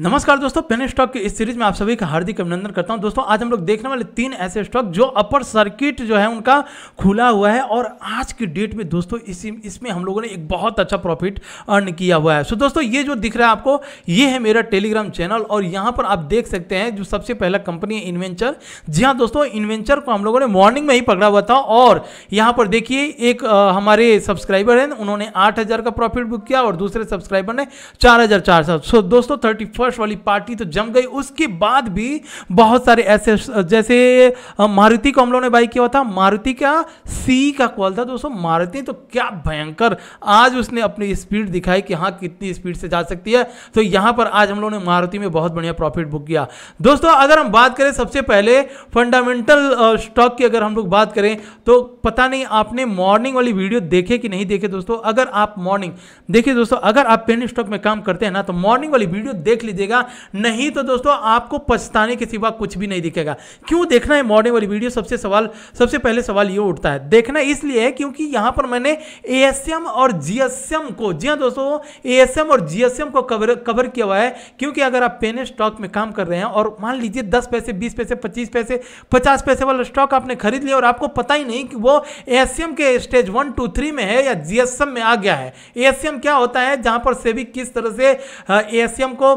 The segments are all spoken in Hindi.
नमस्कार दोस्तों पेन स्टॉक की इस सीरीज में आप सभी का हार्दिक अभिनंदन करता हूं दोस्तों आज हम लोग देखने वाले तीन ऐसे स्टॉक जो अपर सर्किट जो है उनका खुला हुआ है और आज की डेट में दोस्तों इसी इसमें हम लोगों ने एक बहुत अच्छा प्रॉफिट अर्न किया हुआ है सो दोस्तों ये जो दिख रहा है आपको ये है मेरा टेलीग्राम चैनल और यहाँ पर आप देख सकते हैं जो सबसे पहला कंपनी है इन्वेंचर जी हाँ दोस्तों इन्वेंचर को हम लोगों ने मॉर्निंग में ही पकड़ा हुआ था और यहाँ पर देखिए एक हमारे सब्सक्राइबर हैं उन्होंने आठ का प्रॉफिट बुक किया और दूसरे सब्सक्राइबर ने चार सो दोस्तों थर्टी पीपल्स वाली पार्टी तो जम गई उसके बाद भी बहुत सारे ऐसे जैसे मारुति को हम लोगों ने बाई किया था मारुति का सी का कॉल था दोस्तों मारुति तो क्या भयंकर आज उसने अपनी स्पीड दिखाई कि हाँ कितनी स्पीड से जा सकती है तो यहाँ पर आज हम लोगों ने मारुति में बहुत बढ़िया प्रॉफिट बुक किया दोस्तों अगर हम बात करें सबसे पहले फंडामेंटल स्टॉक की अगर हम लोग बात करें तो पता नहीं आपने मॉर्निंग वाली वीडियो देखे कि नहीं देखे दोस्तों अगर आप मॉर्निंग देखिए दोस्तों अगर आप पेनी स्टॉक में काम करते हैं ना तो मॉर्निंग वाली वीडियो देख लीजिए दीजिएगा नहीं तो दोस्तों आपको पछताने के सिवा कुछ भी नहीं दिखेगा क्यों देखना है मॉर्निंग वाली वीडियो सबसे सवाल सबसे पहले सवाल ये उठता है देखना इसलिए है क्योंकि यहां पर मैंने ए और जी को जी हाँ दोस्तों ए और जी को कवर कवर किया हुआ है क्योंकि अगर आप पेन स्टॉक में काम कर रहे हैं और मान लीजिए दस पैसे बीस पैसे पच्चीस पैसे पचास पैसे वाला स्टॉक आपने खरीद लिया और आपको पता ही नहीं कि वो ए के स्टेज वन टू थ्री में है या जीएसएम में आ गया है ए क्या होता है जहां पर सेविक किस तरह से ए को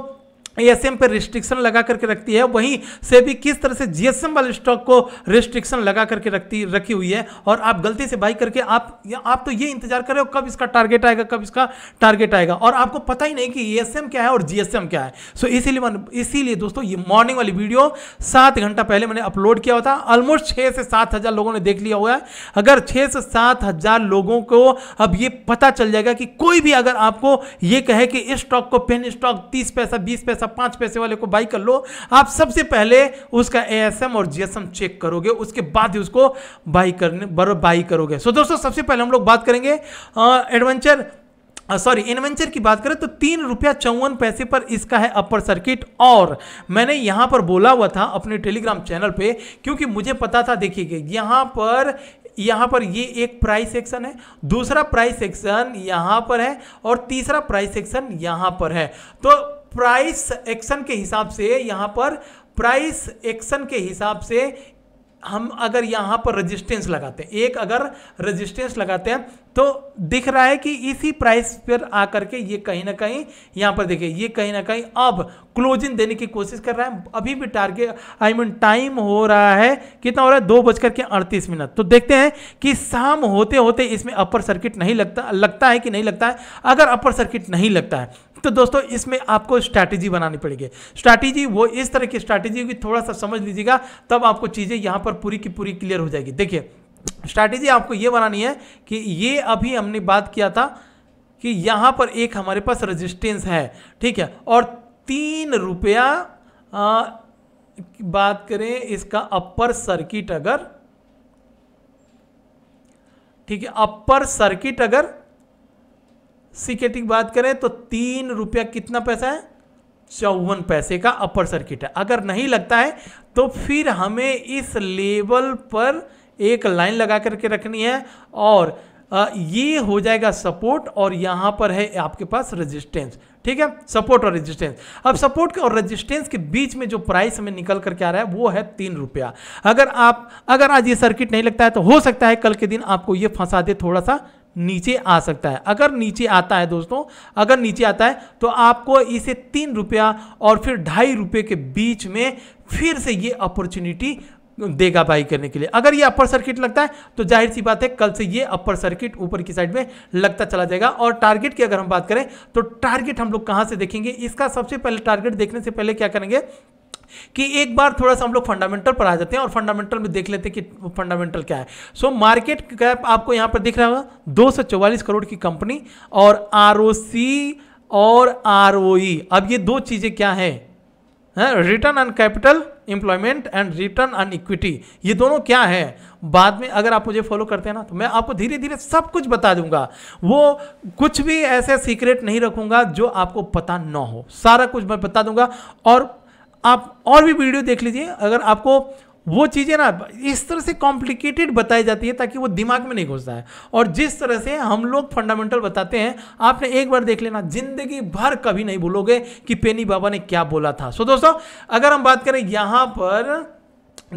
एएसएम पर रिस्ट्रिक्शन लगा करके रखती है वहीं से भी किस तरह से जीएसएम वाले स्टॉक को रिस्ट्रिक्शन लगा करके रखती रखी हुई है और आप गलती से बाई करके आप या आप तो ये इंतजार कर रहे हो कब इसका टारगेट आएगा कब इसका टारगेट आएगा और आपको पता ही नहीं कि ई e क्या है और जीएसएम क्या है सो so, इसीलिए इसीलिए दोस्तों ये मॉर्निंग वाली वीडियो सात घंटा पहले मैंने अपलोड किया हुआ था ऑलमोस्ट छः से सात हज़ार लोगों ने देख लिया हुआ है अगर छः से सात हज़ार लोगों को अब ये पता चल जाएगा कि कोई भी अगर आपको ये कहे कि इस स्टॉक को पेन स्टॉक तीस पैसा बीस पैसा पांच पैसे वाले को बाई कर लो आप सबसे पहले उसका ए और जी चेक करोगे उसके बाद ही उसको बाई करने बर बाई करोगे सो दोस्तों सबसे पहले हम लोग बात करेंगे एडवेंचर सॉरी इन्वेंचर की बात करें तो तीन रुपया चौवन पैसे पर इसका है अपर सर्किट और मैंने यहां पर बोला हुआ था अपने टेलीग्राम चैनल पे क्योंकि मुझे पता था देखिए यहां पर यहां पर ये एक प्राइस सेक्शन है दूसरा प्राइस सेक्शन यहां पर है और तीसरा प्राइस सेक्शन यहां पर है तो प्राइस एक्शन के हिसाब से यहाँ पर प्राइस एक्शन के हिसाब से हम अगर यहाँ पर रेजिस्टेंस लगाते हैं एक अगर रेजिस्टेंस लगाते हैं तो दिख रहा है कि इसी प्राइस पर आकर के ये कहीं ना कहीं यहाँ पर देखिए ये कहीं ना कहीं अब क्लोजिंग देने की कोशिश कर रहा है अभी भी टारगेट आई मीन टाइम हो रहा है कितना हो रहा है दो बजकर के अड़तीस मिनट तो देखते हैं कि शाम होते होते इसमें अपर सर्किट नहीं लगता लगता है कि नहीं लगता है अगर अपर सर्किट नहीं लगता है तो दोस्तों इसमें आपको स्ट्रैटेजी बनानी पड़ेगी स्ट्रैटेजी वो इस तरह की स्ट्रैटेजी की थोड़ा सा समझ लीजिएगा तब आपको चीज़ें यहां पर पूरी की पूरी क्लियर हो जाएगी देखिए स्ट्रैटेजी आपको ये बनानी है कि ये अभी हमने बात किया था कि यहां पर एक हमारे पास रजिस्टेंस है ठीक है और तीन रुपया आ, बात करें इसका अपर सर्किट अगर ठीक है अपर सर्किट अगर सीकेट की बात करें तो तीन रुपया कितना पैसा है चौवन पैसे का अपर सर्किट है अगर नहीं लगता है तो फिर हमें इस लेवल पर एक लाइन लगा करके रखनी है और ये हो जाएगा सपोर्ट और यहाँ पर है आपके पास रेजिस्टेंस ठीक है सपोर्ट और रेजिस्टेंस अब सपोर्ट और रेजिस्टेंस के बीच में जो प्राइस हमें निकल करके आ रहा है वो है तीन रुपया अगर आप अगर आज ये सर्किट नहीं लगता है तो हो सकता है कल के दिन आपको ये फंसा दे थोड़ा सा नीचे आ सकता है अगर नीचे आता है दोस्तों अगर नीचे आता है तो आपको इसे तीन रुपया और फिर ढाई रुपये के बीच में फिर से ये अपॉर्चुनिटी देगा बाई करने के लिए अगर ये अपर सर्किट लगता है तो जाहिर सी बात है कल से ये अपर सर्किट ऊपर की साइड में लगता चला जाएगा और टारगेट की अगर हम बात करें तो टारगेट हम लोग कहाँ से देखेंगे इसका सबसे पहले टारगेट देखने से पहले क्या करेंगे कि एक बार थोड़ा सा हम लोग फंडामेंटल पर आ जाते हैं और फंडामेंटल में देख लेते हैं कि फंडामेंटल क्या है सो मार्केट कैप आपको यहां पर दिख रहा होगा दो करोड़ की कंपनी और आर और आर e। अब ये दो चीज़ें क्या है return on capital employment and return on equity ये दोनों क्या है बाद में अगर आप मुझे फॉलो करते हैं ना तो मैं आपको धीरे धीरे सब कुछ बता दूंगा वो कुछ भी ऐसे सीक्रेट नहीं रखूंगा जो आपको पता ना हो सारा कुछ मैं बता दूंगा और आप और भी वीडियो देख लीजिए अगर आपको वो चीज़ें ना इस तरह से कॉम्प्लिकेटेड बताई जाती है ताकि वो दिमाग में नहीं घुसता है और जिस तरह से हम लोग फंडामेंटल बताते हैं आपने एक बार देख लेना जिंदगी भर कभी नहीं भूलोगे कि पेनी बाबा ने क्या बोला था सो दोस्तों अगर हम बात करें यहाँ पर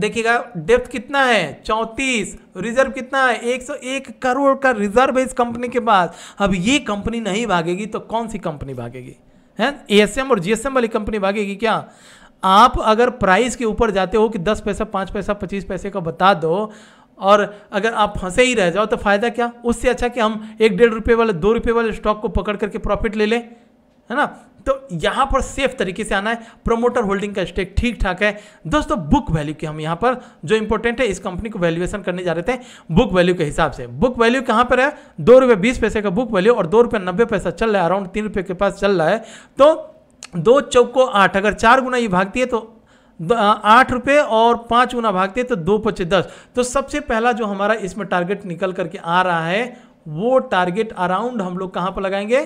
देखिएगा डेप्थ कितना है चौंतीस रिजर्व कितना है 101 करोड़ का रिजर्व है इस कंपनी के पास अब ये कंपनी नहीं भागेगी तो कौन सी कंपनी भागेगी है एएसएम और जीएसएम वाली कंपनी भागेगी क्या आप अगर प्राइस के ऊपर जाते हो कि दस पैसा पाँच पैसा पच्चीस पैसे का बता दो और अगर आप फंसे ही रह जाओ तो फायदा क्या उससे अच्छा कि हम एक डेढ़ रुपये वाले दो रुपये वाले स्टॉक को पकड़ करके प्रॉफिट ले लें है ना तो यहाँ पर सेफ तरीके से आना है प्रोमोटर होल्डिंग का स्टेक ठीक ठाक है दोस्तों बुक वैल्यू की हम यहाँ पर जो इंपॉर्टेंट है इस कंपनी को वैल्यूएशन करने जा रहे थे बुक वैल्यू के हिसाब से बुक वैल्यू कहाँ पर है दो रुपये बीस पैसे का बुक वैल्यू और दो रुपये नब्बे पैसा चल रहा है अराउंड तीन रुपये के पास चल रहा है तो दो चौको आठ अगर चार गुना ये भागती है तो आठ रुपये और पाँच गुना भागती है तो दो पच्चीस दस तो सबसे पहला जो हमारा इसमें टारगेट निकल करके आ रहा है वो टारगेट अराउंड हम लोग कहाँ पर लगाएंगे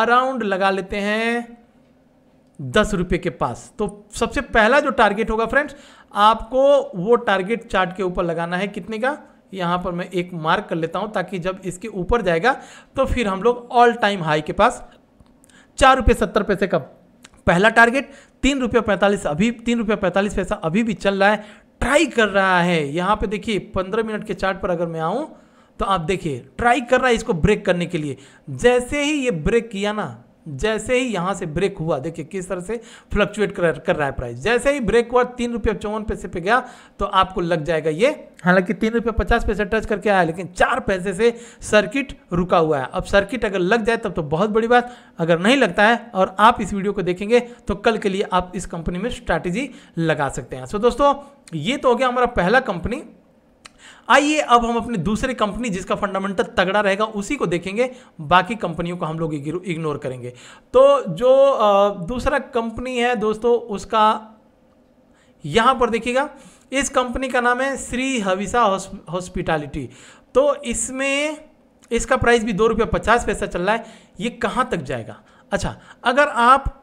अराउंड लगा लेते हैं दस रुपये के पास तो सबसे पहला जो टारगेट होगा फ्रेंड्स आपको वो टारगेट चार्ट के ऊपर लगाना है कितने का यहाँ पर मैं एक मार्क कर लेता हूँ ताकि जब इसके ऊपर जाएगा तो फिर हम लोग ऑल टाइम हाई के पास चार रुपये सत्तर पैसे का पहला टारगेट तीन रुपये पैंतालीस अभी तीन रुपये पैंतालीस पैसा अभी भी चल रहा है ट्राई कर रहा है यहाँ पे देखिए पंद्रह मिनट के चार्ट पर अगर मैं आऊँ तो आप देखिए ट्राई कर रहा है इसको ब्रेक करने के लिए जैसे ही ये ब्रेक किया ना जैसे ही यहां से ब्रेक हुआ देखिए किस तरह से फ्लक्चुएट कर, कर रहा है प्राइस जैसे ही ब्रेक हुआ तीन रुपये चौवन पैसे पे गया तो आपको लग जाएगा ये हालांकि तीन रुपये पचास पैसे टच करके आया लेकिन चार पैसे से सर्किट रुका हुआ है अब सर्किट अगर लग जाए तब तो बहुत बड़ी बात अगर नहीं लगता है और आप इस वीडियो को देखेंगे तो कल के लिए आप इस कंपनी में स्ट्रैटेजी लगा सकते हैं सो दोस्तों ये तो हो गया हमारा पहला कंपनी आइए अब हम अपने दूसरे कंपनी जिसका फंडामेंटल तगड़ा रहेगा उसी को देखेंगे बाकी कंपनियों को हम लोग इग्नोर करेंगे तो जो दूसरा कंपनी है दोस्तों उसका यहां पर देखिएगा इस कंपनी का नाम है श्री हविसा हॉस्पिटैलिटी तो इसमें इसका प्राइस भी दो रुपये पचास पैसा चल रहा है ये कहाँ तक जाएगा अच्छा अगर आप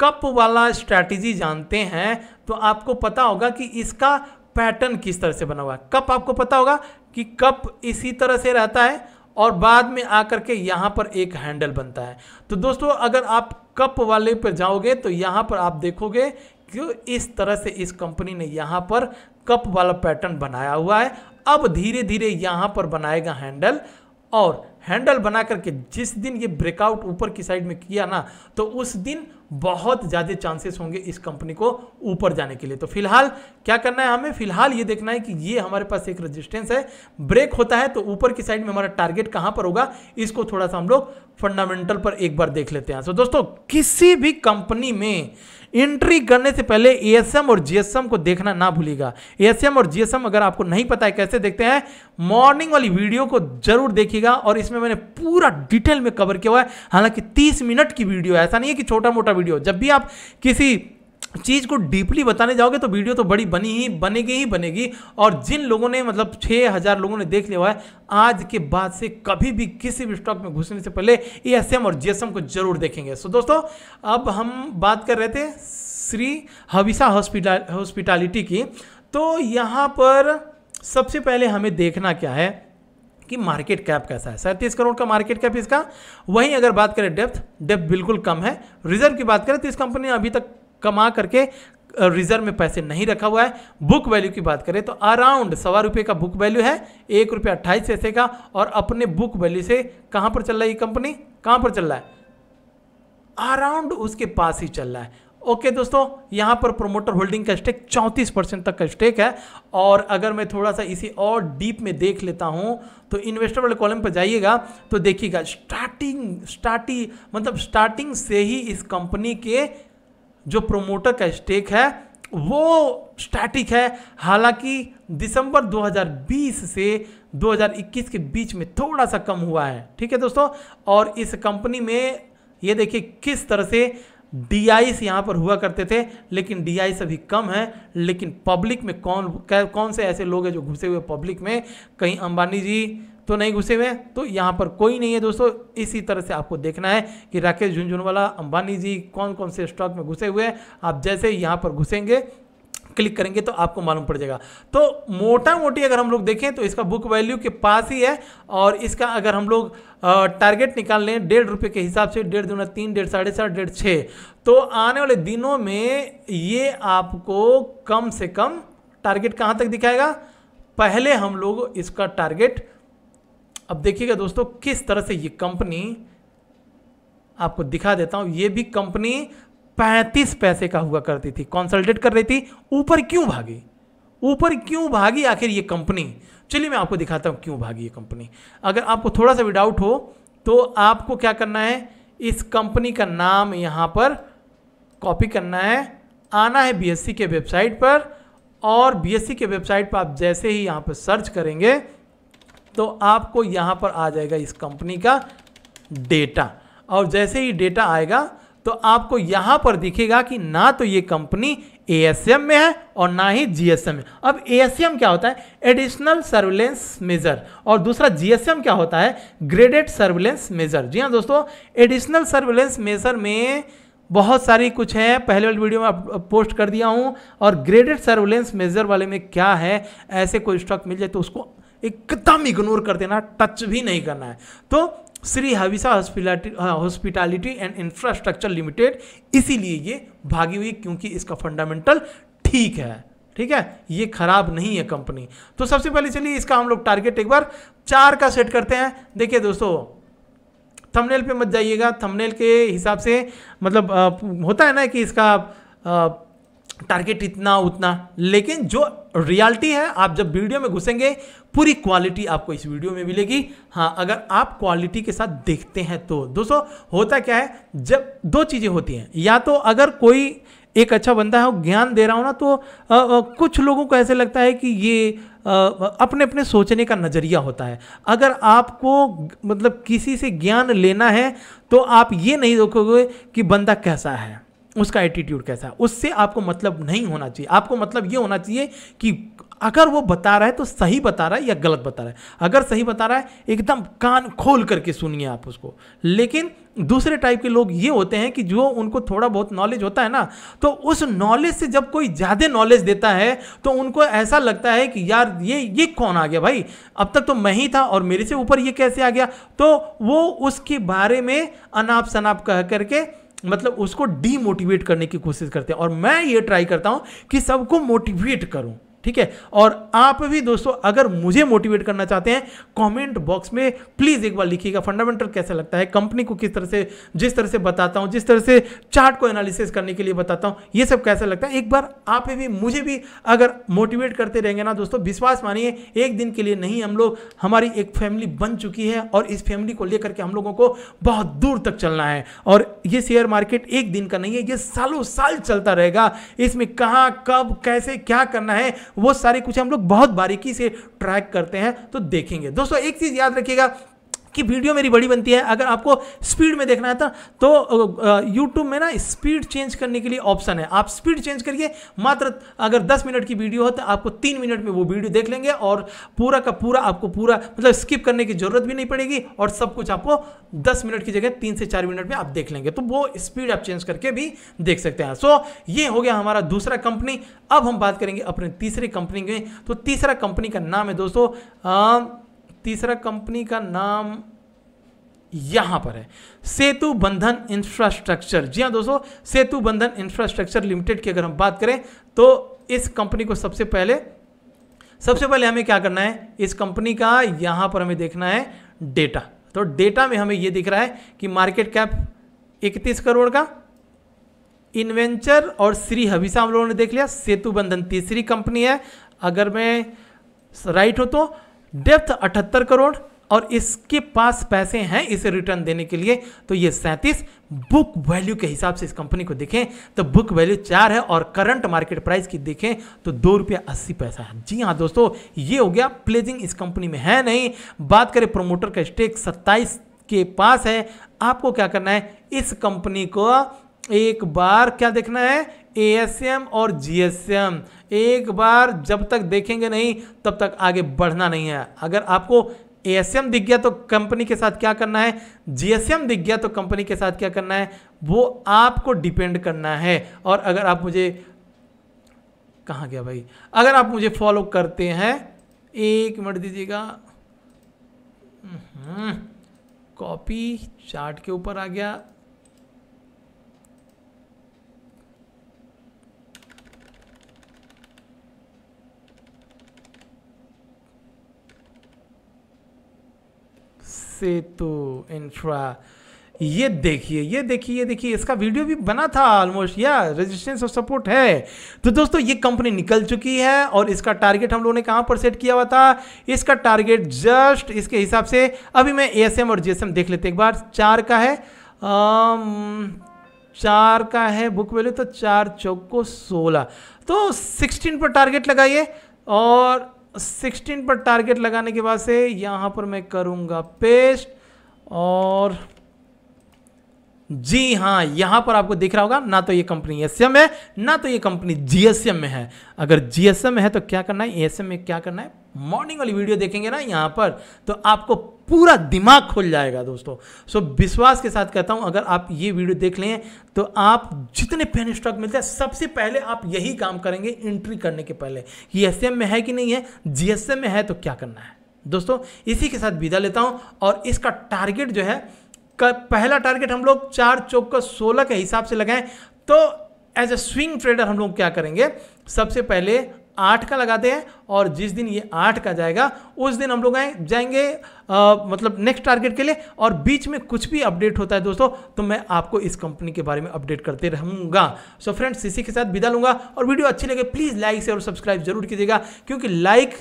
कप वाला स्ट्रैटेजी जानते हैं तो आपको पता होगा कि इसका पैटर्न किस तरह से बना हुआ है कप आपको पता होगा कि कप इसी तरह से रहता है और बाद में आकर के यहाँ पर एक हैंडल बनता है तो दोस्तों अगर आप कप वाले पर जाओगे तो यहाँ पर आप देखोगे कि इस तरह से इस कंपनी ने यहाँ पर कप वाला पैटर्न बनाया हुआ है अब धीरे धीरे यहाँ पर बनाएगा हैंडल और हैंडल बना करके जिस दिन ये ब्रेकआउट ऊपर की साइड में किया ना तो उस दिन बहुत ज़्यादा चांसेस होंगे इस कंपनी को ऊपर जाने के लिए तो फिलहाल क्या करना है हमें फिलहाल ये देखना है कि ये हमारे पास एक रेजिस्टेंस है ब्रेक होता है तो ऊपर की साइड में हमारा टारगेट कहाँ पर होगा इसको थोड़ा सा हम लोग फंडामेंटल पर एक बार देख लेते हैं सो दोस्तों किसी भी कंपनी में एंट्री करने से पहले एएसएम और जीएसएम को देखना ना भूलिएगा एएसएम और जीएसएम अगर आपको नहीं पता है कैसे देखते हैं मॉर्निंग वाली वीडियो को जरूर देखिएगा और इसमें मैंने पूरा डिटेल में कवर किया हुआ है हालांकि तीस मिनट की वीडियो है ऐसा नहीं है कि छोटा मोटा वीडियो जब भी आप किसी चीज़ को डीपली बताने जाओगे तो वीडियो तो बड़ी बनी ही बनेगी ही बनेगी और जिन लोगों ने मतलब छः हज़ार लोगों ने देख लिया हुआ है आज के बाद से कभी भी किसी भी स्टॉक में घुसने से पहले ए e और जी को जरूर देखेंगे सो दोस्तों अब हम बात कर रहे थे श्री हविशा हॉस्पिटल हॉस्पिटलिटी की तो यहाँ पर सबसे पहले हमें देखना क्या है कि मार्केट कैप कैसा है सैंतीस करोड़ का मार्केट कैप इसका वहीं अगर बात करें डेप्थ डेप्थ बिल्कुल कम है रिजर्व की बात करें तो इस कंपनी ने अभी तक कमा करके रिजर्व में पैसे नहीं रखा हुआ है बुक वैल्यू की बात करें तो अराउंड सवा रुपये का बुक वैल्यू है एक रुपये अट्ठाईस पैसे का और अपने बुक वैल्यू से कहाँ पर चल रहा है ये कंपनी कहाँ पर चल रहा है अराउंड उसके पास ही चल रहा है ओके दोस्तों यहाँ पर प्रोमोटर होल्डिंग का स्टेक 34 परसेंट तक का स्टेक है और अगर मैं थोड़ा सा इसे और डीप में देख लेता हूँ तो इन्वेस्टर वाले कॉलम पर जाइएगा तो देखिएगा स्टार्टिंग स्टार्टिंग मतलब स्टार्टिंग से ही इस कंपनी के जो प्रोमोटर का स्टेक है वो स्टैटिक है हालांकि दिसंबर 2020 से 2021 के बीच में थोड़ा सा कम हुआ है ठीक है दोस्तों और इस कंपनी में ये देखिए किस तरह से डी आईस यहाँ पर हुआ करते थे लेकिन डी आईस अभी कम है लेकिन पब्लिक में कौन कौन से ऐसे लोग हैं जो घुसे हुए पब्लिक में कहीं अंबानी जी तो नहीं घुसे हुए तो यहाँ पर कोई नहीं है दोस्तों इसी तरह से आपको देखना है कि राकेश झुंझुनवाला अंबानी जी कौन कौन से स्टॉक में घुसे हुए हैं आप जैसे यहाँ पर घुसेंगे क्लिक करेंगे तो आपको मालूम पड़ जाएगा तो मोटा मोटी अगर हम लोग देखें तो इसका बुक वैल्यू के पास ही है और इसका अगर हम लोग टारगेट निकाल लें डेढ़ रुपये के हिसाब से डेढ़ दूना तीन डेढ़ साढ़े सात डेढ़ छः तो आने वाले दिनों में ये आपको कम से कम टारगेट कहाँ तक दिखाएगा पहले हम लोग इसका टारगेट अब देखिएगा दोस्तों किस तरह से ये कंपनी आपको दिखा देता हूँ ये भी कंपनी पैंतीस पैसे का हुआ करती थी कॉन्सल्टेट कर रही थी ऊपर क्यों भागी ऊपर क्यों भागी आखिर ये कंपनी चलिए मैं आपको दिखाता हूँ क्यों भागी ये कंपनी अगर आपको थोड़ा सा भी डाउट हो तो आपको क्या करना है इस कंपनी का नाम यहाँ पर कॉपी करना है आना है बीएससी के वेबसाइट पर और बीएससी के वेबसाइट पर आप जैसे ही यहाँ पर सर्च करेंगे तो आपको यहाँ पर आ जाएगा इस कंपनी का डेटा और जैसे ही डेटा आएगा तो आपको यहाँ पर दिखेगा कि ना तो ये कंपनी ए में है और ना ही जी में अब ए क्या होता है एडिशनल सर्विलेंस मेजर और दूसरा जी क्या होता है ग्रेडेड सर्विलेंस मेजर जी हाँ दोस्तों एडिशनल सर्विलेंस मेजर में बहुत सारी कुछ है पहले वाली वीडियो में पोस्ट कर दिया हूँ और ग्रेडेड सर्विलेंस मेजर वाले में क्या है ऐसे कोई स्टॉक मिल जाए तो उसको एकदम इग्नोर कर देना टच भी नहीं करना है तो Shri Havisha hospitality hospitality and infrastructure limited इसीलिए ये भागी हुई क्योंकि इसका फंडामेंटल ठीक है ठीक है ये खराब नहीं है कंपनी तो सबसे पहले चलिए इसका हम लोग टारगेट एक बार चार का सेट करते हैं देखिए दोस्तों थंबनेल पे मत जाइएगा थंबनेल के हिसाब से मतलब आ, होता है ना कि इसका आ, टारगेट इतना उतना लेकिन जो रियलिटी है आप जब वीडियो में घुसेंगे पूरी क्वालिटी आपको इस वीडियो में मिलेगी हाँ अगर आप क्वालिटी के साथ देखते हैं तो दोस्तों होता क्या है जब दो चीज़ें होती हैं या तो अगर कोई एक अच्छा बंदा है वो ज्ञान दे रहा हो ना तो आ, आ, कुछ लोगों को ऐसे लगता है कि ये आ, अपने अपने सोचने का नज़रिया होता है अगर आपको मतलब किसी से ज्ञान लेना है तो आप ये नहीं देखोगे कि बंदा कैसा है उसका एटीट्यूड कैसा है उससे आपको मतलब नहीं होना चाहिए आपको मतलब ये होना चाहिए कि अगर वो बता रहा है तो सही बता रहा है या गलत बता रहा है अगर सही बता रहा है एकदम कान खोल करके सुनिए आप उसको लेकिन दूसरे टाइप के लोग ये होते हैं कि जो उनको थोड़ा बहुत नॉलेज होता है ना तो उस नॉलेज से जब कोई ज़्यादा नॉलेज देता है तो उनको ऐसा लगता है कि यार ये ये कौन आ गया भाई अब तक तो मैं ही था और मेरे से ऊपर ये कैसे आ गया तो वो उसके बारे में अनाप शनाप कह करके मतलब उसको डीमोटिवेट करने की कोशिश करते हैं और मैं ये ट्राई करता हूँ कि सबको मोटिवेट करूँ ठीक है और आप भी दोस्तों अगर मुझे मोटिवेट करना चाहते हैं कमेंट बॉक्स में प्लीज़ एक बार लिखिएगा फंडामेंटल कैसा लगता है कंपनी को किस तरह से जिस तरह से बताता हूं जिस तरह से चार्ट को एनालिसिस करने के लिए बताता हूं ये सब कैसा लगता है एक बार आप भी मुझे भी अगर मोटिवेट करते रहेंगे ना दोस्तों विश्वास मानिए एक दिन के लिए नहीं हम लोग हमारी एक फैमिली बन चुकी है और इस फैमिली को लेकर के हम लोगों को बहुत दूर तक चलना है और ये शेयर मार्केट एक दिन का नहीं है ये सालों साल चलता रहेगा इसमें कहाँ कब कैसे क्या करना है वो सारे कुछ हम लोग बहुत बारीकी से ट्रैक करते हैं तो देखेंगे दोस्तों एक चीज़ याद रखिएगा की वीडियो मेरी बड़ी बनती है अगर आपको स्पीड में देखना है था तो यूट्यूब तो, में ना स्पीड चेंज करने के लिए ऑप्शन है आप स्पीड चेंज करिए मात्र अगर दस मिनट की वीडियो हो तो आपको तीन मिनट में वो वीडियो देख लेंगे और पूरा का पूरा आपको पूरा मतलब स्किप करने की जरूरत भी नहीं पड़ेगी और सब कुछ आपको दस मिनट की जगह तीन से चार मिनट में आप देख लेंगे तो वो स्पीड आप चेंज करके भी देख सकते हैं सो ये हो गया हमारा दूसरा कंपनी अब हम बात करेंगे अपने तीसरी कंपनी के तो तीसरा कंपनी का नाम है दोस्तों तीसरा कंपनी का नाम यहां पर है सेतु बंधन इंफ्रास्ट्रक्चर जी हाँ दोस्तों सेतु बंधन इंफ्रास्ट्रक्चर लिमिटेड की अगर हम बात करें तो इस कंपनी को सबसे पहले सबसे पहले हमें क्या करना है इस कंपनी का यहां पर हमें देखना है डेटा तो डेटा में हमें यह दिख रहा है कि मार्केट कैप इकतीस करोड़ का इन्वेंचर और श्री हविशा हम लोगों ने देख लिया सेतु बंधन तीसरी कंपनी है अगर मैं राइट हो तो डेप्थ अठहत्तर करोड़ और इसके पास पैसे हैं इसे रिटर्न देने के लिए तो ये सैंतीस बुक वैल्यू के हिसाब से इस कंपनी को देखें तो बुक वैल्यू चार है और करंट मार्केट प्राइस की देखें तो दो रुपया अस्सी पैसा है जी हाँ दोस्तों ये हो गया प्लेजिंग इस कंपनी में है नहीं बात करें प्रोमोटर का स्टेक सत्ताईस के पास है आपको क्या करना है इस कंपनी को एक बार क्या देखना है ए और जीएसएम एक बार जब तक देखेंगे नहीं तब तक आगे बढ़ना नहीं है अगर आपको एम दिख गया तो कंपनी के साथ क्या करना है जीएसएम दिख गया तो कंपनी के साथ क्या करना है वो आपको डिपेंड करना है और अगर आप मुझे कहाँ गया भाई अगर आप मुझे फॉलो करते हैं एक मिनट दीजिएगा कॉपी हम्म, चार्ट के ऊपर आ गया से तो इंफ्रा ये देखिए ये देखिए ये देखिए इसका वीडियो भी बना था ऑलमोस्ट या रेजिस्टेंस और सपोर्ट है तो दोस्तों ये कंपनी निकल चुकी है और इसका टारगेट हम लोगों ने कहाँ पर सेट किया हुआ था इसका टारगेट जस्ट इसके हिसाब से अभी मैं एएसएम और जीएसएम देख लेते एक बार चार का है आम, चार का है बुक वैल्यू तो चार चौको सोलह तो सिक्सटीन पर टारगेट लगाइए और 16 पर टारगेट लगाने के बाद से यहाँ पर मैं करूँगा पेस्ट और जी हाँ यहाँ पर आपको दिख रहा होगा ना तो ये कंपनी एस है ना तो ये कंपनी जीएसएम में है अगर जीएसएम में है तो क्या करना है एएसएम में क्या करना है मॉर्निंग वाली वीडियो देखेंगे ना यहाँ पर तो आपको पूरा दिमाग खुल जाएगा दोस्तों सो विश्वास के साथ कहता हूँ अगर आप ये वीडियो देख लें तो आप जितने पेन स्टॉक मिलते हैं सबसे पहले आप यही काम करेंगे एंट्री करने के पहले कि एस में है कि नहीं है जी में है तो क्या करना है दोस्तों इसी के साथ विदा लेता हूं और इसका टारगेट जो है का पहला टारगेट हम लोग चार चौका सोलह के हिसाब से लगाएं तो एज ए स्विंग ट्रेडर हम लोग क्या करेंगे सबसे पहले आठ का लगाते हैं और जिस दिन ये आठ का जाएगा उस दिन हम लोग आए जाएंगे आ, मतलब नेक्स्ट टारगेट के लिए और बीच में कुछ भी अपडेट होता है दोस्तों तो मैं आपको इस कंपनी के बारे में अपडेट करते रहूँगा सो फ्रेंड्स इसी के साथ विदा लूँगा और वीडियो अच्छी लगे प्लीज़ लाइक से और सब्सक्राइब जरूर कीजिएगा क्योंकि लाइक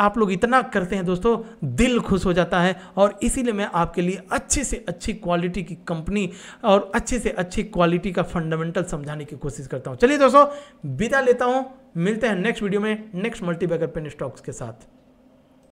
आप लोग इतना करते हैं दोस्तों दिल खुश हो जाता है और इसीलिए मैं आपके लिए अच्छे से अच्छी क्वालिटी की कंपनी और अच्छे से अच्छी क्वालिटी का फंडामेंटल समझाने की कोशिश करता हूँ चलिए दोस्तों विदा लेता हूँ मिलते हैं नेक्स्ट वीडियो में नेक्स्ट मल्टीबैगर पेन स्टॉक्स के साथ